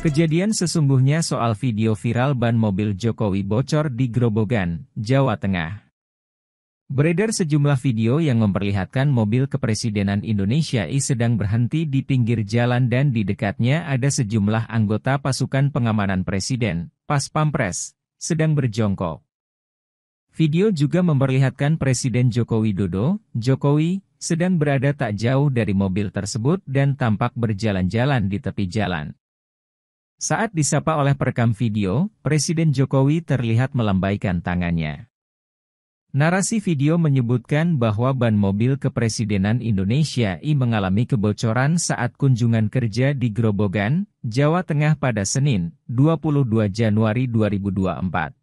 Kejadian sesungguhnya soal video viral ban mobil Jokowi bocor di Grobogan, Jawa Tengah. Beredar sejumlah video yang memperlihatkan mobil kepresidenan Indonesia I sedang berhenti di pinggir jalan dan di dekatnya ada sejumlah anggota pasukan pengamanan presiden, Pas Pampres, sedang berjongkok. Video juga memperlihatkan Presiden Joko Widodo, Jokowi, sedang berada tak jauh dari mobil tersebut dan tampak berjalan-jalan di tepi jalan. Saat disapa oleh perekam video, Presiden Jokowi terlihat melambaikan tangannya. Narasi video menyebutkan bahwa ban mobil kepresidenan Indonesia I mengalami kebocoran saat kunjungan kerja di Grobogan, Jawa Tengah pada Senin, 22 Januari 2024.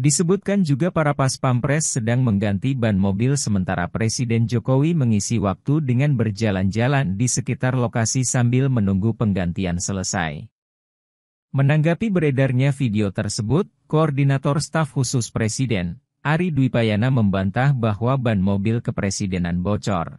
Disebutkan juga para pas pampres sedang mengganti ban mobil sementara Presiden Jokowi mengisi waktu dengan berjalan-jalan di sekitar lokasi sambil menunggu penggantian selesai. Menanggapi beredarnya video tersebut, Koordinator Staf Khusus Presiden, Ari Dwi Payana membantah bahwa ban mobil kepresidenan bocor.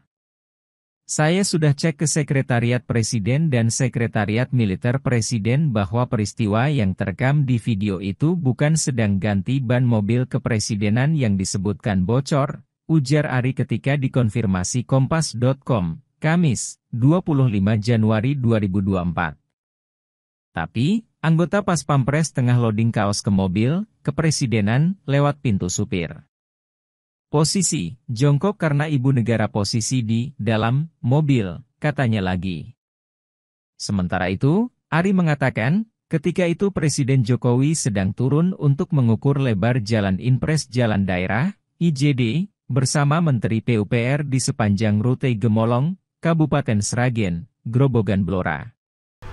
Saya sudah cek ke Sekretariat Presiden dan Sekretariat Militer Presiden bahwa peristiwa yang terekam di video itu bukan sedang ganti ban mobil kepresidenan yang disebutkan bocor, ujar Ari ketika dikonfirmasi Kompas.com, Kamis, 25 Januari 2024. Tapi, anggota pas pampres tengah loading kaos ke mobil, kepresidenan, lewat pintu supir. Posisi, jongkok karena ibu negara posisi di dalam mobil, katanya lagi. Sementara itu, Ari mengatakan, ketika itu Presiden Jokowi sedang turun untuk mengukur lebar jalan impres jalan daerah, IJD, bersama Menteri PUPR di sepanjang rute Gemolong, Kabupaten Sragen, Grobogan Blora.